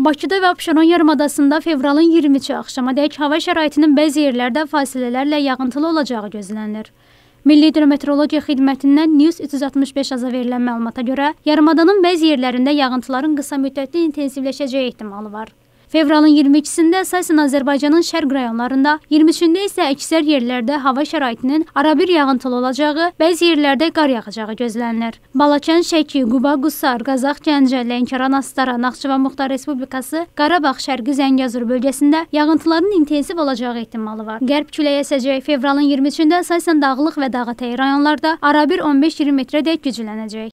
Bakıda və Abşeron yarımadasında fevralın 20-ci axşamadək hava şəraitinin bəzi yerlərdə fasilələrlə yağıntılı olacağı gözlənilir. Milli Hidrometeorologiya Xidmətindən News 365 aza verilən məlumata görə, yarımadanın bəzi yerlərində yağıntıların qısa müddətli intensivləşəcəyi ehtimalı var. Fevralın 22-sində əsasən Azərbaycanın şərq rayonlarında, 23-də isə əksər yerlərdə hava şəraitinin arabir yağıntılı olacağı, bəzi yerlərdə qar yağacağı gözlənilir. Balakən, Şəki, Quba, Qusar, Qazax, Gəncə, Lənkəran, Astara, Naxçıvan Muxtar Respublikası, Qarabağ, Şərqi Zəngəzur bölgəsində yağıntıların intensiv olacağı ehtimalı var. Qərb küləyi əsəcək. Fevralın 23-də əsasən dağlıq və dağətəyi rayonlarda arabir 15-20 metrədək güclənəcək.